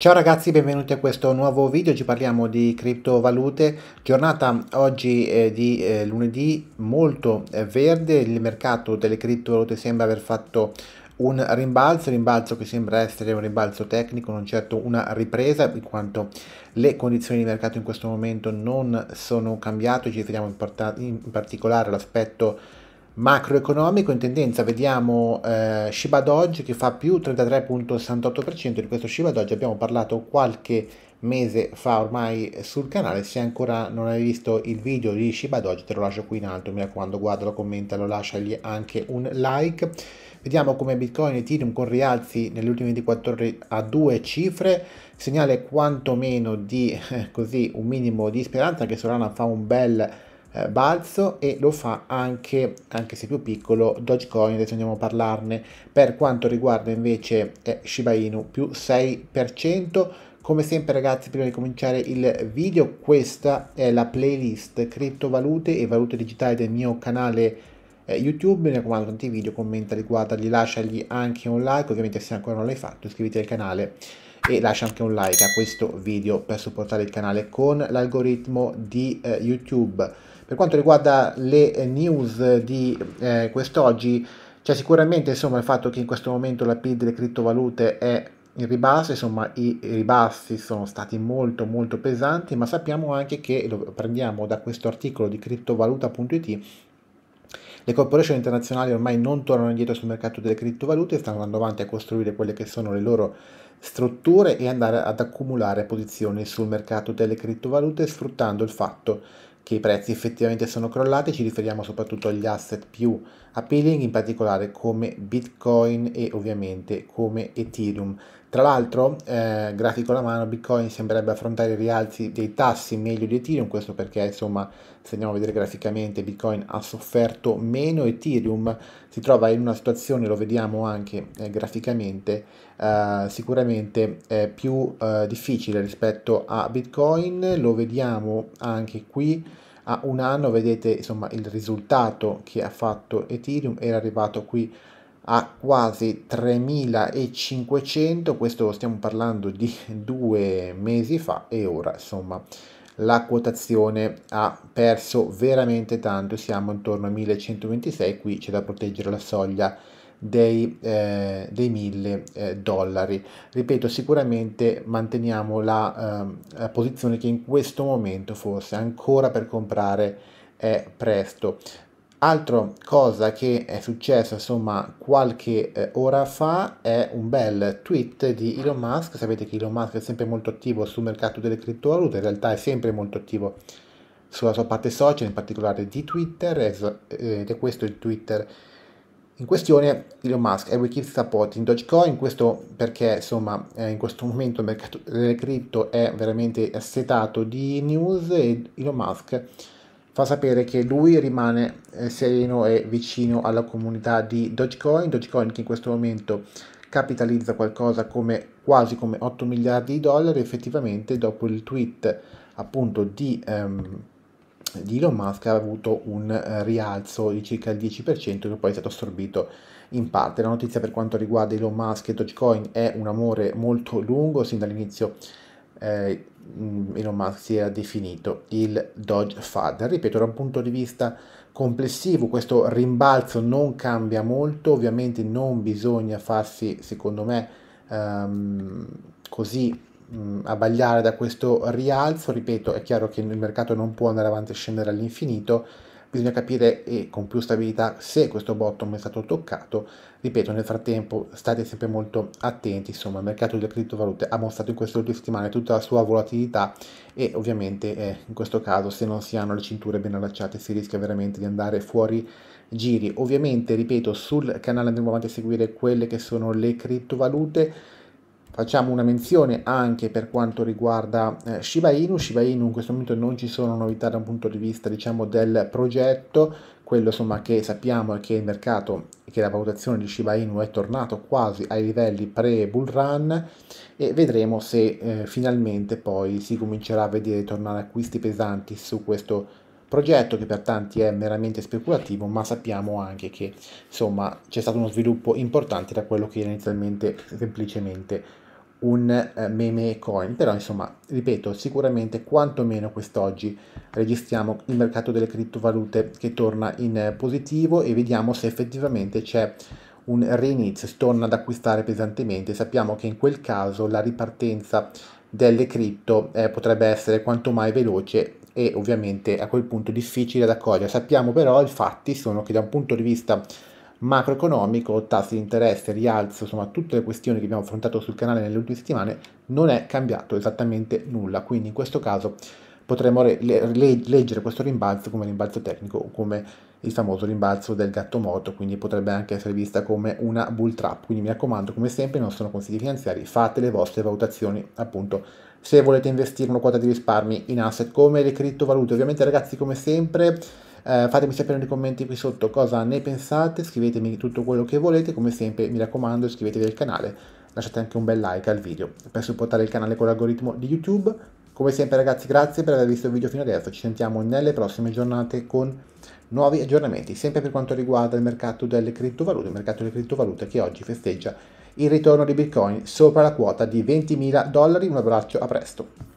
Ciao ragazzi, benvenuti a questo nuovo video, oggi parliamo di criptovalute, giornata oggi eh, di eh, lunedì molto eh, verde, il mercato delle criptovalute sembra aver fatto un rimbalzo, rimbalzo che sembra essere un rimbalzo tecnico, non certo una ripresa, in quanto le condizioni di mercato in questo momento non sono cambiate, ci riferiamo in, in particolare all'aspetto macroeconomico in tendenza vediamo eh, Shiba Doge che fa più 33.68% di questo Shiba Doge abbiamo parlato qualche mese fa ormai sul canale se ancora non hai visto il video di Shiba Doge te lo lascio qui in alto mi raccomando guardalo, commentalo, lasciagli anche un like vediamo come Bitcoin e Ethereum con rialzi nelle ultime 24 ore a due cifre segnale quantomeno di così un minimo di speranza che Solana fa un bel eh, balzo e lo fa anche, anche se più piccolo, Dogecoin, adesso andiamo a parlarne, per quanto riguarda invece eh, Shiba Inu, più 6%. Come sempre ragazzi, prima di cominciare il video, questa è la playlist criptovalute e valute digitali del mio canale eh, YouTube. Mi raccomando, tanti video, commenta, riguardali, lasciagli anche un like. Ovviamente se ancora non l'hai fatto, iscriviti al canale e lascia anche un like a questo video per supportare il canale con l'algoritmo di eh, YouTube. Per quanto riguarda le eh, news di eh, quest'oggi, c'è sicuramente insomma, il fatto che in questo momento la PID delle criptovalute è in ribasso, insomma i ribassi sono stati molto molto pesanti, ma sappiamo anche che, lo prendiamo da questo articolo di criptovaluta.it, le corporation internazionali ormai non tornano indietro sul mercato delle criptovalute, stanno andando avanti a costruire quelle che sono le loro strutture e andare ad accumulare posizioni sul mercato delle criptovalute sfruttando il fatto che i prezzi effettivamente sono crollati, ci riferiamo soprattutto agli asset più appealing, in particolare come Bitcoin e ovviamente come Ethereum. Tra l'altro, eh, grafico alla mano, Bitcoin sembrerebbe affrontare i rialzi dei tassi meglio di Ethereum, questo perché insomma, se andiamo a vedere graficamente, Bitcoin ha sofferto meno, Ethereum si trova in una situazione, lo vediamo anche eh, graficamente, eh, sicuramente più eh, difficile rispetto a Bitcoin, lo vediamo anche qui a un anno vedete insomma il risultato che ha fatto Ethereum era arrivato qui a quasi 3500 questo stiamo parlando di due mesi fa e ora insomma la quotazione ha perso veramente tanto siamo intorno a 1126 qui c'è da proteggere la soglia dei, eh, dei 1000 eh, dollari. Ripeto, sicuramente manteniamo la, eh, la, posizione che in questo momento forse ancora per comprare è presto. Altra cosa che è successa insomma qualche eh, ora fa è un bel tweet di Elon Musk, sapete che Elon Musk è sempre molto attivo sul mercato delle criptovalute, in realtà è sempre molto attivo sulla sua parte social, in particolare di Twitter, eh, ed è questo il Twitter in questione Elon Musk e Wikileaks supporting Dogecoin, questo perché insomma eh, in questo momento il mercato delle cripto è veramente assetato di news e Elon Musk fa sapere che lui rimane eh, sereno e vicino alla comunità di Dogecoin, Dogecoin che in questo momento capitalizza qualcosa come quasi come 8 miliardi di dollari effettivamente dopo il tweet appunto di... Um, di Elon Musk ha avuto un eh, rialzo di circa il 10% che poi è stato assorbito in parte. La notizia per quanto riguarda Elon Musk e Dogecoin è un amore molto lungo, sin dall'inizio eh, mm, Elon Musk si era definito il Doge Father. Ripeto, da un punto di vista complessivo questo rimbalzo non cambia molto, ovviamente non bisogna farsi, secondo me, ehm, così mh, mm, abbagliare da questo rialzo, ripeto, è chiaro che il mercato non può andare avanti e scendere all'infinito, bisogna capire e con più stabilità se questo bottom è stato toccato. Ripeto, nel frattempo state sempre molto attenti, insomma il mercato delle criptovalute ha mostrato in queste ultime settimane tutta la sua volatilità e ovviamente eh, in questo caso se non si hanno le cinture ben allacciate si rischia veramente di andare fuori giri. Ovviamente, ripeto, sul canale andremo avanti a seguire quelle che sono le criptovalute Facciamo una menzione anche per quanto riguarda eh, Shiba Inu. Shiba Inu in questo momento non ci sono novità da un punto di vista diciamo, del progetto, quello insomma, che sappiamo è che il mercato che la valutazione di Shiba Inu è tornato quasi ai livelli pre bull run e vedremo se eh, finalmente poi si comincerà a vedere tornare acquisti pesanti su questo progetto che per tanti è meramente speculativo ma sappiamo anche che insomma c'è stato uno sviluppo importante da quello che era inizialmente semplicemente un eh, meme coin, però insomma, ripeto, sicuramente quantomeno quest'oggi registriamo il mercato delle criptovalute che torna in positivo e vediamo se effettivamente c'è un reinizio, si torna ad acquistare pesantemente, sappiamo che in quel caso la ripartenza delle cripto eh, potrebbe essere quanto mai veloce e ovviamente a quel punto difficile da cogliere. Sappiamo però i fatti sono che da un punto di vista macroeconomico, tassi di interesse, rialzo, insomma tutte le questioni che abbiamo affrontato sul canale nelle ultime settimane, non è cambiato esattamente nulla, quindi in questo caso potremmo re- le- leggere questo rimbalzo come rimbalzo tecnico o come il famoso rimbalzo del gatto morto, quindi potrebbe anche essere vista come una bull trap, quindi mi raccomando come sempre non sono consigli finanziari, fate le vostre valutazioni appunto se volete investire una quota di risparmi in asset come le criptovalute, ovviamente ragazzi come sempre eh, fatemi sapere nei commenti qui sotto cosa ne pensate, scrivetemi tutto quello che volete, come sempre mi raccomando iscrivetevi al canale, lasciate anche un bel like al video per supportare il canale con l'algoritmo di YouTube. Come sempre ragazzi grazie per aver visto il video fino adesso, ci sentiamo nelle prossime giornate con nuovi aggiornamenti, sempre per quanto riguarda il mercato delle criptovalute, il mercato delle criptovalute che oggi festeggia il ritorno di Bitcoin sopra la quota di 20.000 dollari. Un abbraccio, a presto.